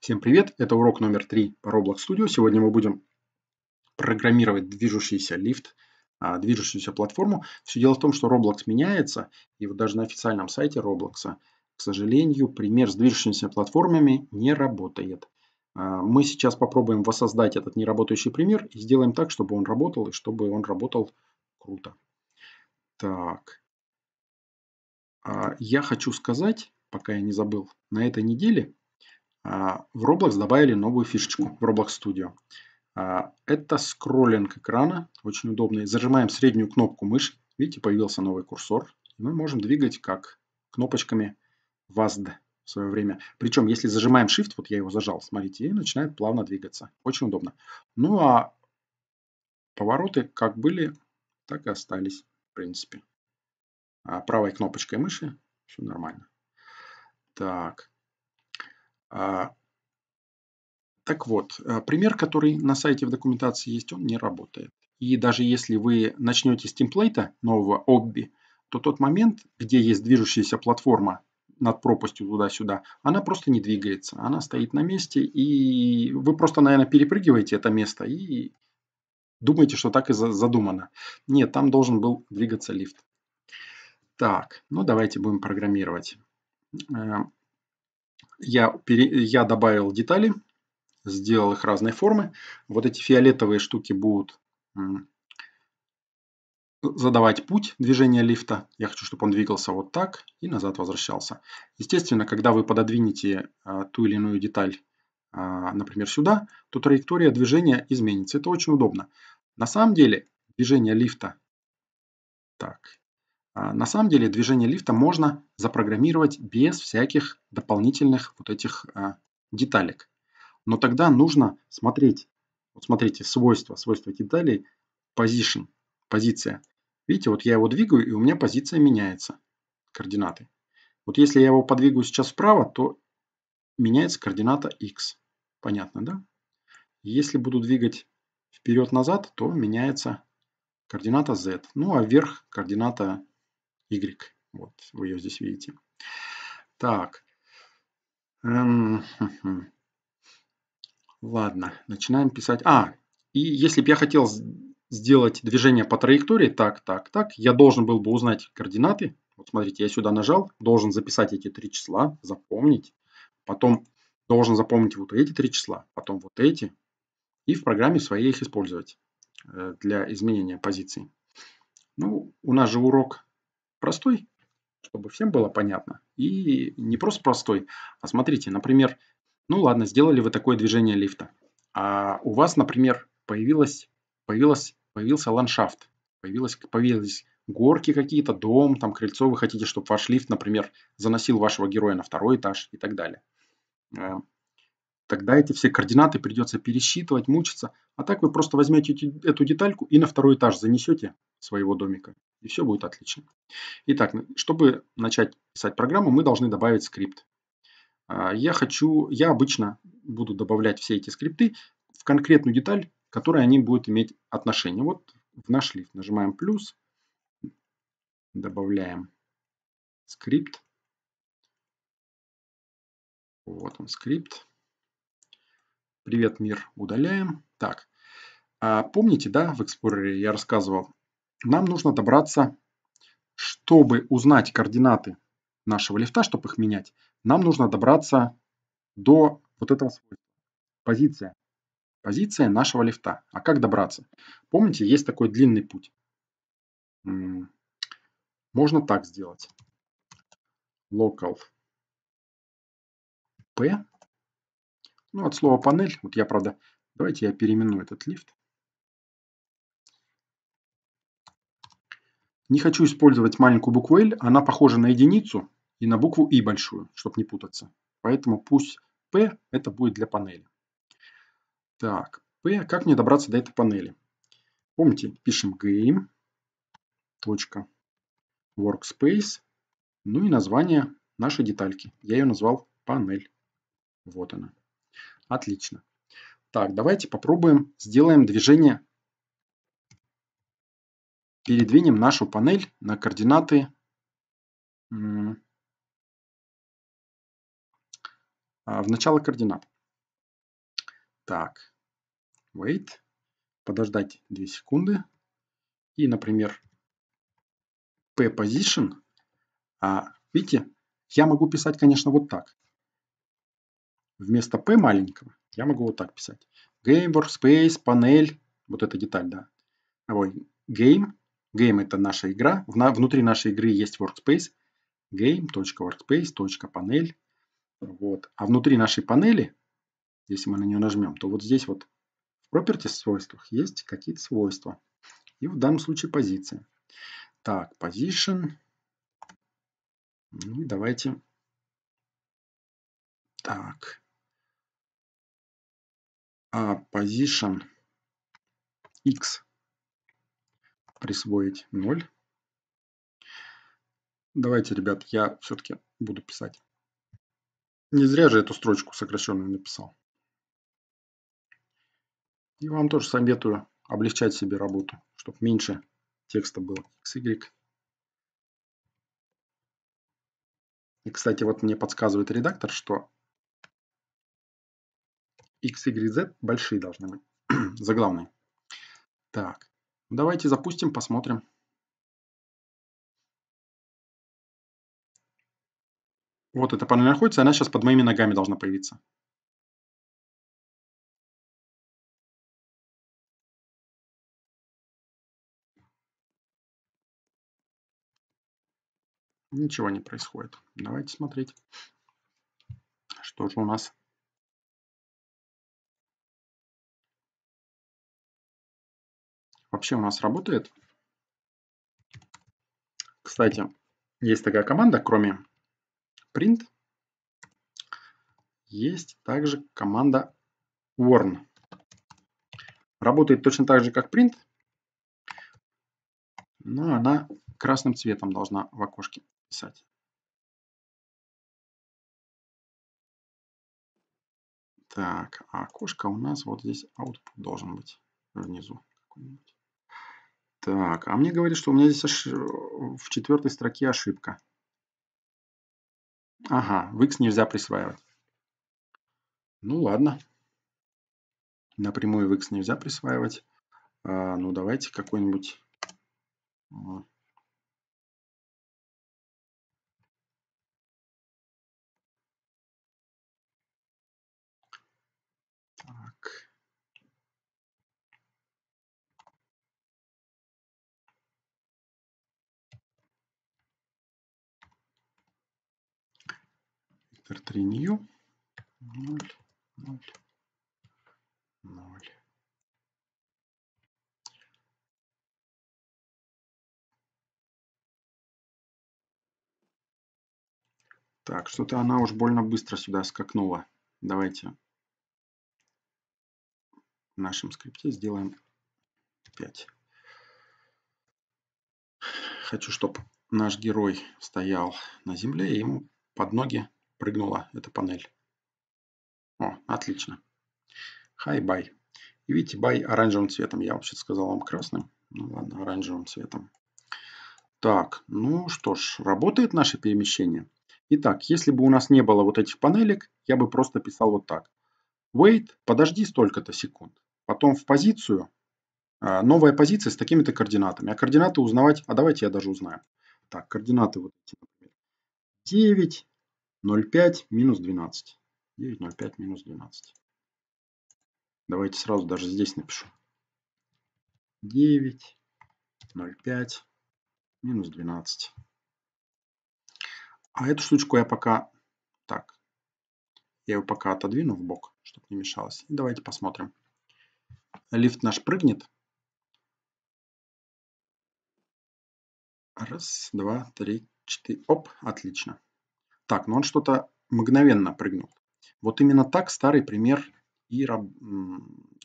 Всем привет, это урок номер 3 по Roblox Studio. Сегодня мы будем программировать движущийся лифт, а, движущуюся платформу. Все дело в том, что Roblox меняется, и вот даже на официальном сайте Roblox, к сожалению, пример с движущимися платформами не работает. А, мы сейчас попробуем воссоздать этот неработающий пример и сделаем так, чтобы он работал, и чтобы он работал круто. Так. А, я хочу сказать, пока я не забыл, на этой неделе а, в Roblox добавили новую фишечку в Roblox Studio. А, это скроллинг экрана, очень удобный. Зажимаем среднюю кнопку мыши. Видите, появился новый курсор. Мы можем двигать как кнопочками WASD в свое время. Причем, если зажимаем Shift, вот я его зажал, смотрите, и начинает плавно двигаться. Очень удобно. Ну а повороты как были, так и остались, в принципе. А правой кнопочкой мыши все нормально. Так, а, так вот, э, пример, который на сайте в документации есть, он не работает. И даже если вы начнете с темплейта нового обби, то тот момент, где есть движущаяся платформа над пропастью туда-сюда, она просто не двигается, она стоит на месте, и вы просто, наверное, перепрыгиваете это место и думаете, что так и задумано. Нет, там должен был двигаться лифт. Так, ну давайте будем программировать. Эм, я, пере, я добавил детали, сделал их разной формы. Вот эти фиолетовые штуки будут задавать путь движения лифта. Я хочу, чтобы он двигался вот так и назад возвращался. Естественно, когда вы пододвинете а, ту или иную деталь, а, например, сюда, то траектория движения изменится. Это очень удобно. На самом деле движение лифта так, а, на самом деле движение лифта можно запрограммировать без всяких дополнительных вот этих а, деталек. Но тогда нужно смотреть, вот смотрите, свойства, свойства деталей, position, позиция. Видите, вот я его двигаю, и у меня позиция меняется, координаты. Вот если я его подвигаю сейчас вправо, то меняется координата x. Понятно, да? Если буду двигать вперед-назад, то меняется координата z. Ну а вверх координата Y. Вот, вы ее здесь видите. Так. Эм, Ладно, начинаем писать. А, и если бы я хотел сделать движение по траектории, так, так, так, я должен был бы узнать координаты. Вот смотрите, я сюда нажал, должен записать эти три числа, запомнить. Потом должен запомнить вот эти три числа, потом вот эти. И в программе своей их использовать э, для изменения позиций. Ну, у нас же урок простой, чтобы всем было понятно. И не просто простой, а смотрите, например, ну ладно, сделали вы такое движение лифта, а у вас, например, появилось, появилось, появился ландшафт, появилось, появились горки какие-то, дом, там крыльцо, вы хотите, чтобы ваш лифт, например, заносил вашего героя на второй этаж и так далее. Э, тогда эти все координаты придется пересчитывать, мучиться. А так вы просто возьмете эту детальку и на второй этаж занесете своего домика. И все будет отлично. Итак, чтобы начать писать программу, мы должны добавить скрипт. А, я хочу, я обычно буду добавлять все эти скрипты в конкретную деталь, к которой они будут иметь отношение. Вот в наш лифт нажимаем плюс, добавляем скрипт. Вот он скрипт. Привет, мир, удаляем. Так, а помните, да, в Explorer я рассказывал нам нужно добраться, чтобы узнать координаты нашего лифта, чтобы их менять, нам нужно добраться до вот этого свойства. Позиция. Позиция нашего лифта. А как добраться? Помните, есть такой длинный путь. Можно так сделать. Local P. Ну, от слова панель. Вот я, правда, давайте я переименую этот лифт. Не хочу использовать маленькую букву L, она похожа на единицу и на букву i большую, чтобы не путаться. Поэтому пусть P это будет для панели. Так, P, как мне добраться до этой панели? Помните, пишем game.workspace, ну и название нашей детальки. Я ее назвал панель. Вот она. Отлично. Так, давайте попробуем, сделаем движение передвинем нашу панель на координаты а, в начало координат. Так, wait, подождать 2 секунды. И, например, p-position. А, видите, я могу писать, конечно, вот так. Вместо p маленького я могу вот так писать. Game, workspace, панель. Вот эта деталь, да. Ой, game, Game – это наша игра. Внутри нашей игры есть workspace. Game.workspace.панель. Вот. А внутри нашей панели, если мы на нее нажмем, то вот здесь вот в properties свойствах есть какие-то свойства. И в данном случае позиция. Так, position. Ну давайте. Так. А, position x присвоить 0. Давайте, ребят, я все-таки буду писать. Не зря же эту строчку сокращенную написал. И вам тоже советую облегчать себе работу, чтобы меньше текста было. X, Y. И, кстати, вот мне подсказывает редактор, что X, Y, Z большие должны быть, заглавные. Так, Давайте запустим, посмотрим. Вот эта панель находится, она сейчас под моими ногами должна появиться. Ничего не происходит. Давайте смотреть, что же у нас вообще у нас работает. Кстати, есть такая команда, кроме print, есть также команда warn. Работает точно так же, как print, но она красным цветом должна в окошке писать. Так, а окошко у нас вот здесь output должен быть внизу. Какой-нибудь. Так, а мне говорит, что у меня здесь ош... в четвертой строке ошибка. Ага, в x нельзя присваивать. Ну ладно. Напрямую в x нельзя присваивать. А, ну давайте какой-нибудь а, R3 new 0, 0, 0. Так, что-то она уж больно быстро сюда скакнула. Давайте в нашем скрипте сделаем 5. Хочу, чтобы наш герой стоял на земле, и ему под ноги прыгнула эта панель. О, отлично. Hi, buy. И видите, buy оранжевым цветом. Я вообще сказал вам красным. Ну ладно, оранжевым цветом. Так, ну что ж, работает наше перемещение. Итак, если бы у нас не было вот этих панелек, я бы просто писал вот так. Wait, подожди столько-то секунд. Потом в позицию, а, новая позиция с такими-то координатами. А координаты узнавать, а давайте я даже узнаю. Так, координаты вот эти, например. 9, 0,5 минус 12. 9,05 минус 12. Давайте сразу даже здесь напишу. 9,05 минус 12. А эту штучку я пока... Так. Я ее пока отодвину в бок, чтобы не мешалось. И давайте посмотрим. Лифт наш прыгнет. Раз, два, три, четыре. Оп, отлично. Так, но он что-то мгновенно прыгнул. Вот именно так старый пример и, раб,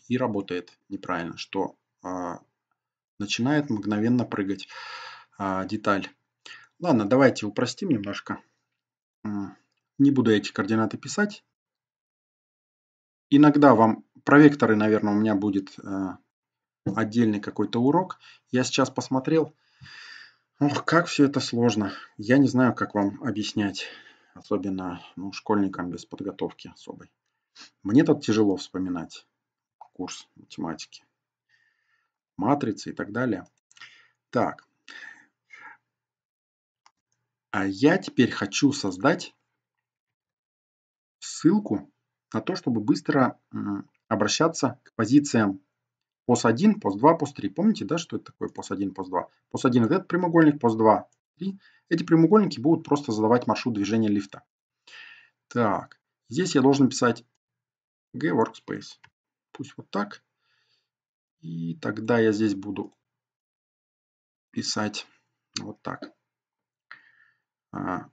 и работает неправильно, что э, начинает мгновенно прыгать э, деталь. Ладно, давайте упростим немножко. Не буду эти координаты писать. Иногда вам про векторы, наверное, у меня будет э, отдельный какой-то урок. Я сейчас посмотрел. Ох, как все это сложно. Я не знаю, как вам объяснять особенно ну, школьникам без подготовки особой. Мне тут тяжело вспоминать курс математики, матрицы и так далее. Так, а я теперь хочу создать ссылку на то, чтобы быстро обращаться к позициям POS1, POS2, POS3. Помните, да, что это такое POS1, POS2? POS1 это прямоугольник, POS2 3, эти прямоугольники будут просто задавать маршрут движения лифта. Так, здесь я должен писать G workspace. Пусть вот так. И тогда я здесь буду писать вот так. А,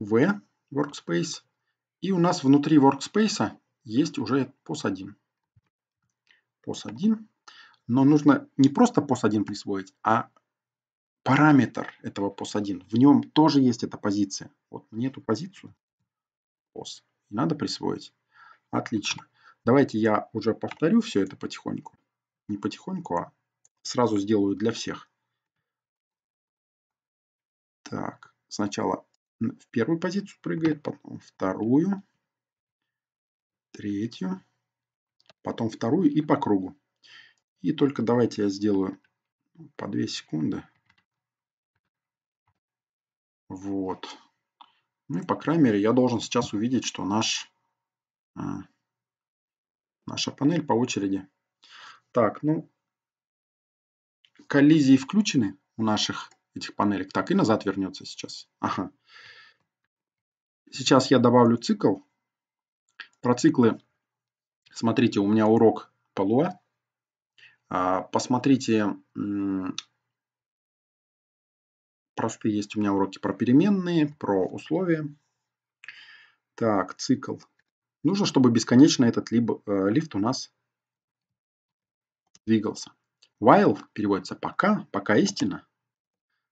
v workspace. И у нас внутри workspace есть уже POS1. POS1. Но нужно не просто POS1 присвоить, а параметр этого POS1, в нем тоже есть эта позиция. Вот мне эту позицию POS надо присвоить. Отлично. Давайте я уже повторю все это потихоньку. Не потихоньку, а сразу сделаю для всех. Так, сначала в первую позицию прыгает, потом вторую, третью, потом вторую и по кругу. И только давайте я сделаю ну, по 2 секунды. Вот. Ну и, по крайней мере, я должен сейчас увидеть, что наш, э, наша панель по очереди. Так, ну, коллизии включены у наших этих панелек. Так, и назад вернется сейчас. Ага. Сейчас я добавлю цикл. Про циклы, смотрите, у меня урок по Луа. А, посмотрите простые есть у меня уроки про переменные, про условия. Так, цикл. Нужно, чтобы бесконечно этот либо, э, лифт у нас двигался. While переводится пока, пока истина.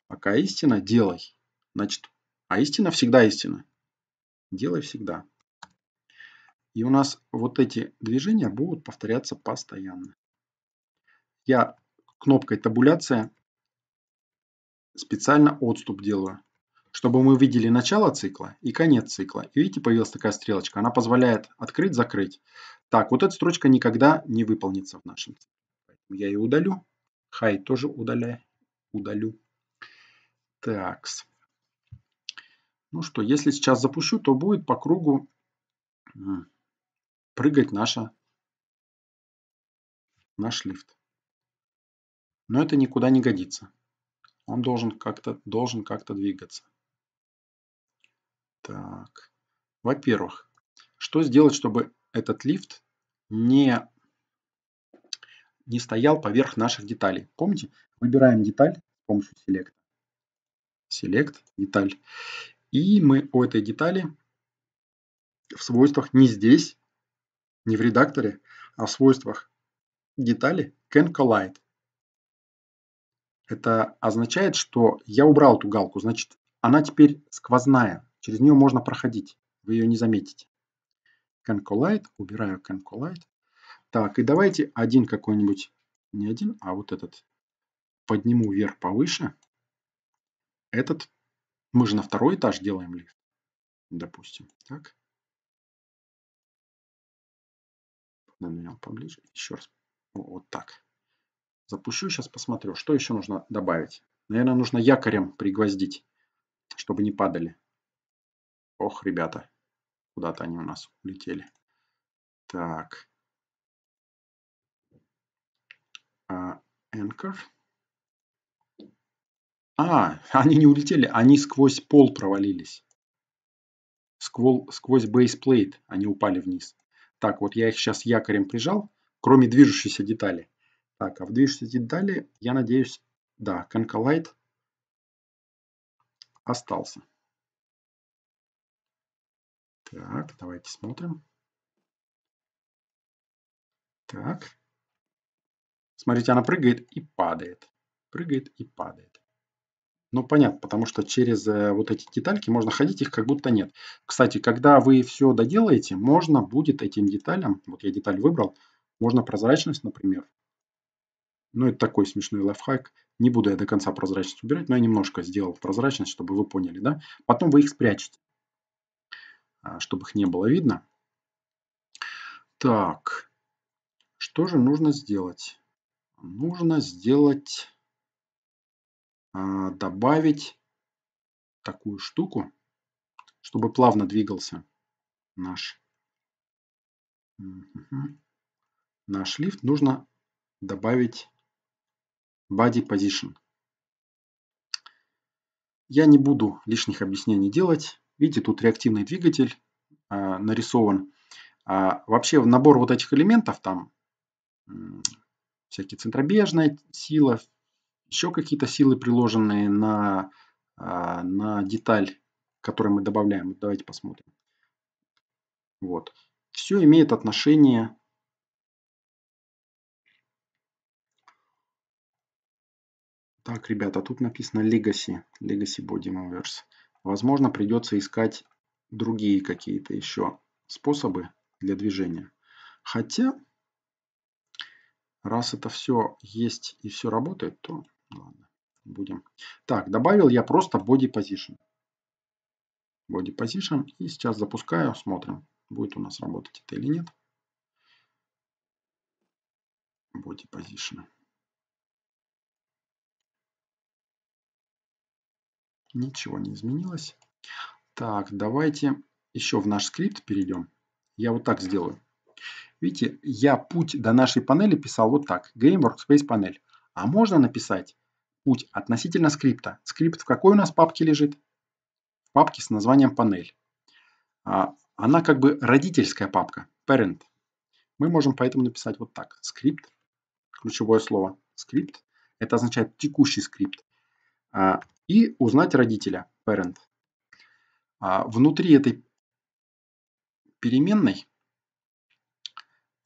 Пока истина, делай. Значит, а истина всегда истина. Делай всегда. И у нас вот эти движения будут повторяться постоянно. Я кнопкой табуляция специально отступ делаю, чтобы мы видели начало цикла и конец цикла. И видите, появилась такая стрелочка. Она позволяет открыть-закрыть. Так, вот эта строчка никогда не выполнится в нашем цикле. я ее удалю. Хай тоже удаляю. удалю. Так. Ну что, если сейчас запущу, то будет по кругу прыгать наша, наш лифт. Но это никуда не годится. Он должен как-то должен как-то двигаться. Так. Во-первых, что сделать, чтобы этот лифт не, не стоял поверх наших деталей? Помните, выбираем деталь с помощью селекта. Селект деталь. И мы у этой детали в свойствах не здесь, не в редакторе, а в свойствах детали can collide. Это означает, что я убрал эту галку, значит, она теперь сквозная, через нее можно проходить, вы ее не заметите. Can убираю can Так, и давайте один какой-нибудь, не один, а вот этот, подниму вверх повыше. Этот, мы же на второй этаж делаем лифт, допустим, так. Поднял поближе, еще раз, вот так. Запущу, сейчас посмотрю, что еще нужно добавить. Наверное, нужно якорем пригвоздить, чтобы не падали. Ох, ребята, куда-то они у нас улетели. Так. А, anchor. А, они не улетели, они сквозь пол провалились. Сквол, сквозь бейсплейт они упали вниз. Так, вот я их сейчас якорем прижал, кроме движущейся детали. Так, а в движете детали, я надеюсь, да, Concolite остался. Так, давайте смотрим. Так. Смотрите, она прыгает и падает. Прыгает и падает. Ну, понятно, потому что через э, вот эти детальки можно ходить, их как будто нет. Кстати, когда вы все доделаете, можно будет этим деталям, вот я деталь выбрал, можно прозрачность, например, ну это такой смешной лайфхак. Не буду я до конца прозрачность убирать, но я немножко сделал прозрачность, чтобы вы поняли. Да? Потом вы их спрячете, а, чтобы их не было видно. Так, что же нужно сделать? Нужно сделать, а, добавить такую штуку, чтобы плавно двигался наш, наш лифт. Нужно добавить Body Position. Я не буду лишних объяснений делать. Видите, тут реактивный двигатель э, нарисован. А вообще набор вот этих элементов, там э, всякие центробежная сила, еще какие-то силы приложенные на, э, на деталь, которую мы добавляем. Давайте посмотрим. Вот. Все имеет отношение Так, ребята, тут написано Legacy, Legacy Body Movers. Возможно, придется искать другие какие-то еще способы для движения. Хотя, раз это все есть и все работает, то ладно, будем. Так, добавил я просто Body Position. Body Position. И сейчас запускаю, смотрим, будет у нас работать это или нет. Body Position. Ничего не изменилось. Так, давайте еще в наш скрипт перейдем. Я вот так сделаю. Видите, я путь до нашей панели писал вот так. Game Workspace панель. А можно написать путь относительно скрипта. Скрипт в какой у нас папке лежит? В папке с названием панель. А, она как бы родительская папка. Parent. Мы можем поэтому написать вот так. Скрипт. Ключевое слово. Скрипт. Это означает текущий скрипт. А, и узнать родителя, parent. А, внутри этой переменной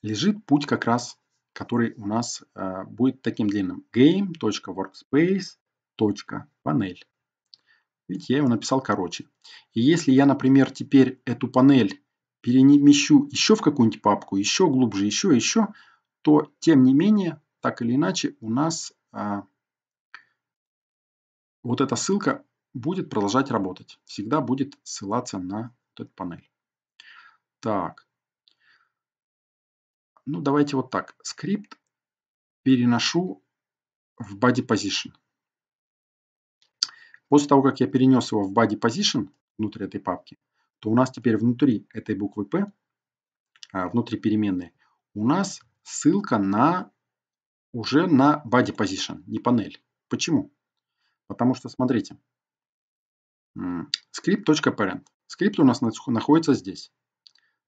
лежит путь как раз, который у нас а, будет таким длинным. game.workspace.panel. Видите, я его написал короче. И если я, например, теперь эту панель перемещу еще в какую-нибудь папку, еще глубже, еще, еще, то тем не менее, так или иначе, у нас вот эта ссылка будет продолжать работать. Всегда будет ссылаться на вот эту панель. Так. Ну, давайте вот так. Скрипт переношу в body position. После того, как я перенес его в body position, внутри этой папки, то у нас теперь внутри этой буквы P, а, внутри переменной, у нас ссылка на уже на body position, не панель. Почему? Потому что, смотрите, script.parent. Скрипт у нас находится здесь.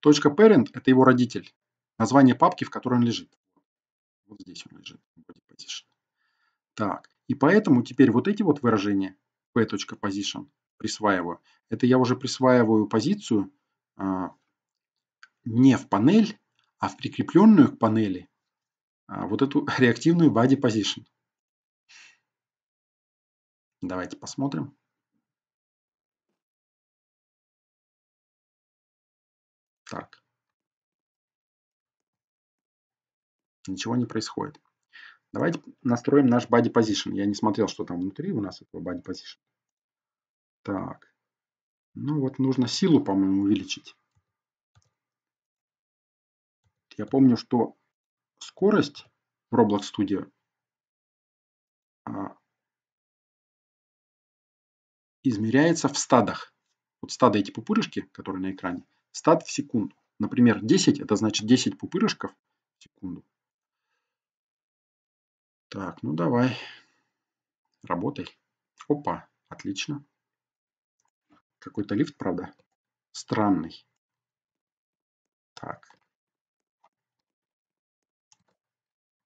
Точка .parent – это его родитель. Название папки, в которой он лежит. Вот здесь он лежит. Так, и поэтому теперь вот эти вот выражения p.position присваиваю. Это я уже присваиваю позицию а, не в панель, а в прикрепленную к панели а, вот эту реактивную body position. Давайте посмотрим. Так. Ничего не происходит. Давайте настроим наш body position. Я не смотрел, что там внутри у нас этого body position. Так. Ну вот нужно силу, по-моему, увеличить. Я помню, что скорость в Roblox Studio измеряется в стадах. Вот стадо эти пупырышки, которые на экране, стад в секунду. Например, 10 это значит 10 пупырышков в секунду. Так, ну давай, работай. Опа, отлично. Какой-то лифт, правда, странный. Так.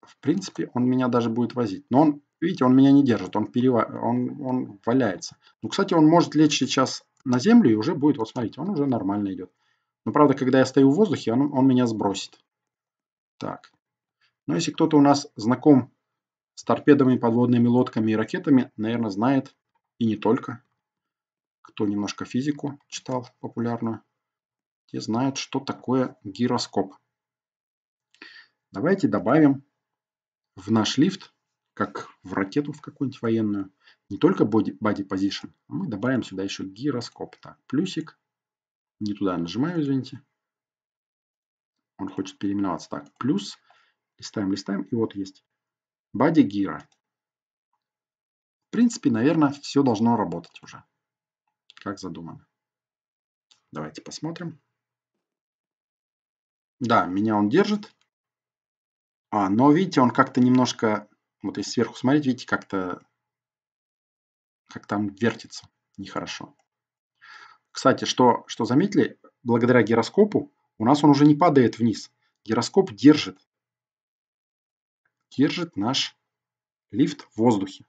В принципе, он меня даже будет возить. Но он Видите, он меня не держит, он, перева... он, он валяется. Ну, кстати, он может лечь сейчас на землю и уже будет, вот смотрите, он уже нормально идет. Но правда, когда я стою в воздухе, он, он меня сбросит. Так. Но ну, если кто-то у нас знаком с торпедами, подводными лодками и ракетами, наверное, знает, и не только, кто немножко физику читал популярную, те знают, что такое гироскоп. Давайте добавим в наш лифт как в ракету в какую-нибудь военную, не только body, body position, а мы добавим сюда еще гироскоп. Так, плюсик, не туда нажимаю, извините. Он хочет переименоваться. Так, плюс, листаем, листаем, и вот есть body гиро. В принципе, наверное, все должно работать уже, как задумано. Давайте посмотрим. Да, меня он держит. А, но видите, он как-то немножко вот если сверху смотреть, видите, как-то как там вертится нехорошо. Кстати, что, что заметили, благодаря гироскопу у нас он уже не падает вниз. Гироскоп держит, держит наш лифт в воздухе.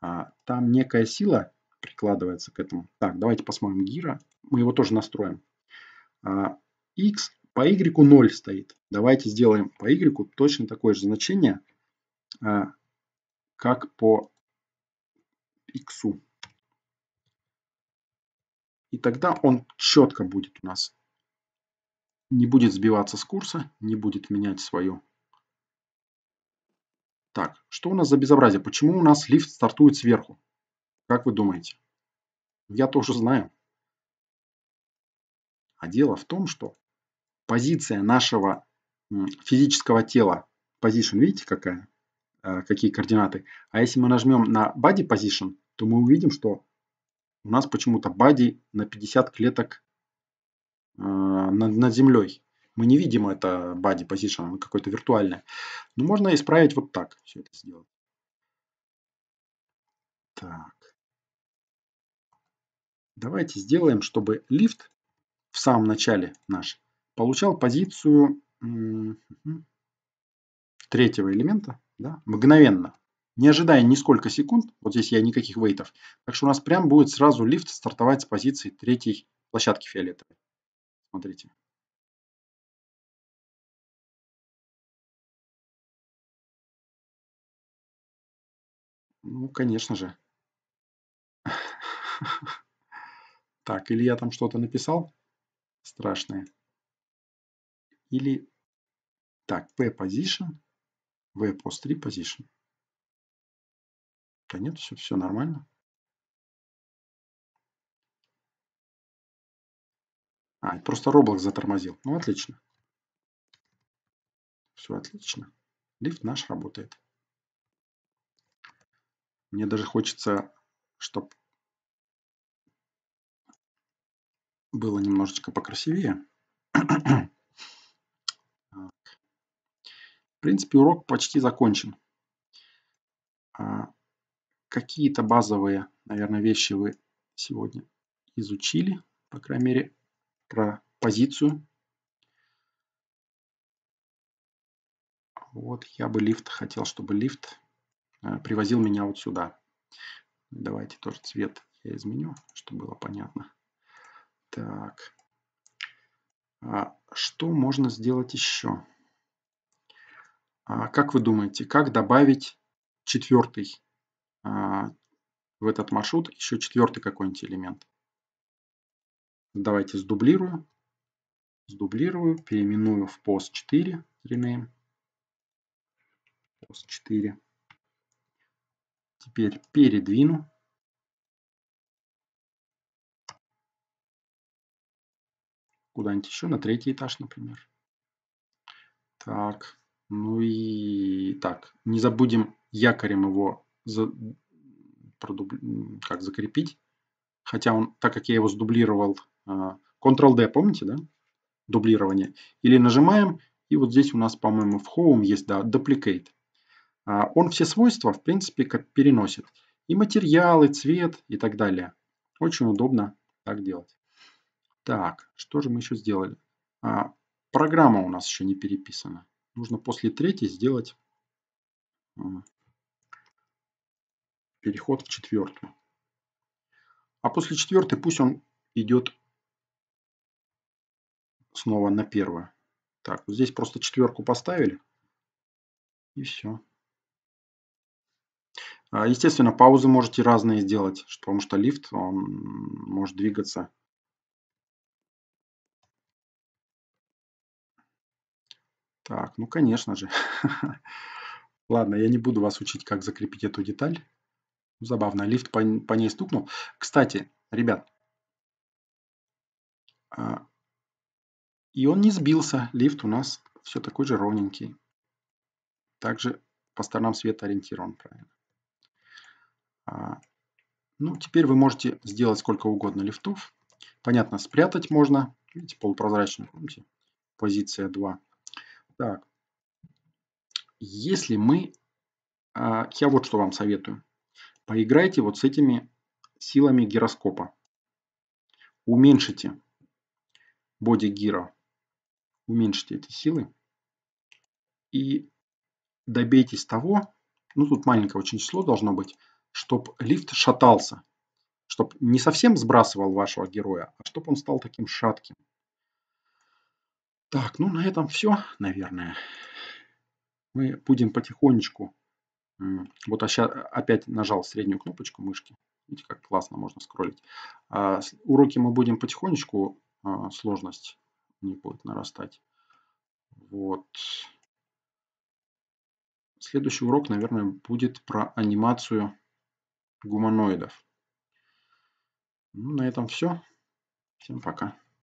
А, там некая сила прикладывается к этому. Так, давайте посмотрим гира. Мы его тоже настроим. А, x по y 0 стоит. Давайте сделаем по y точно такое же значение – Э, как по x И тогда он четко будет у нас. Не будет сбиваться с курса, не будет менять свою. Так, что у нас за безобразие? Почему у нас лифт стартует сверху? Как вы думаете? Я тоже знаю. А дело в том, что позиция нашего физического тела, position, видите какая? Э, какие координаты. А если мы нажмем на body position, то мы увидим, что у нас почему-то body на 50 клеток э, над, над землей. Мы не видим это body position, оно какое-то виртуальное. Но можно исправить вот так все это сделать. Так. Давайте сделаем, чтобы лифт в самом начале наш получал позицию третьего элемента да, мгновенно, не ожидая нисколько секунд, вот здесь я никаких вейтов, так что у нас прям будет сразу лифт стартовать с позиции третьей площадки фиолетовой. Смотрите. Ну, конечно же. Так, или я там что-то написал страшное. Или... Так, P position. В post 3 position. Да нет, все, все нормально. А, просто Roblox затормозил. Ну, отлично. Все отлично. Лифт наш работает. Мне даже хочется, чтобы было немножечко покрасивее. принципе, урок почти закончен. А какие-то базовые, наверное, вещи вы сегодня изучили, по крайней мере, про позицию. Вот я бы лифт хотел, чтобы лифт э, привозил меня вот сюда. Давайте тоже цвет я изменю, чтобы было понятно. Так, а что можно сделать еще? А как вы думаете, как добавить четвертый а, в этот маршрут, еще четвертый какой-нибудь элемент? Давайте сдублирую. Сдублирую, переименую в post 4 rename. Post 4. Теперь передвину. Куда-нибудь еще, на третий этаж, например. Так, ну и так, не забудем якорем его за, продуб, как закрепить. Хотя он, так как я его сдублировал, Ctrl-D, а, помните, да? Дублирование. Или нажимаем, и вот здесь у нас, по-моему, в Home есть, да, Duplicate. А, он все свойства, в принципе, как переносит. И материалы, цвет и так далее. Очень удобно так делать. Так, что же мы еще сделали? А, программа у нас еще не переписана нужно после третьей сделать а, переход в четвертую. А после четвертой пусть он идет снова на первое. Так, вот здесь просто четверку поставили. И все. А, естественно, паузы можете разные сделать, потому что лифт он может двигаться Так, ну конечно же. Ладно, я не буду вас учить, как закрепить эту деталь. Забавно, а лифт по, по ней стукнул. Кстати, ребят, а, и он не сбился. Лифт у нас все такой же ровненький. Также по сторонам света ориентирован правильно. А, ну, теперь вы можете сделать сколько угодно лифтов. Понятно, спрятать можно. Видите, полупрозрачную, помните? Позиция 2. Так. Если мы... А, я вот что вам советую. Поиграйте вот с этими силами гироскопа. Уменьшите боди гира. Уменьшите эти силы. И добейтесь того, ну тут маленькое очень число должно быть, чтобы лифт шатался. Чтобы не совсем сбрасывал вашего героя, а чтобы он стал таким шатким. Так, ну на этом все, наверное. Мы будем потихонечку... Вот а сейчас опять нажал среднюю кнопочку мышки. Видите, как классно можно скроллить. А, уроки мы будем потихонечку... А, сложность не будет нарастать. Вот. Следующий урок, наверное, будет про анимацию гуманоидов. Ну, на этом все. Всем пока.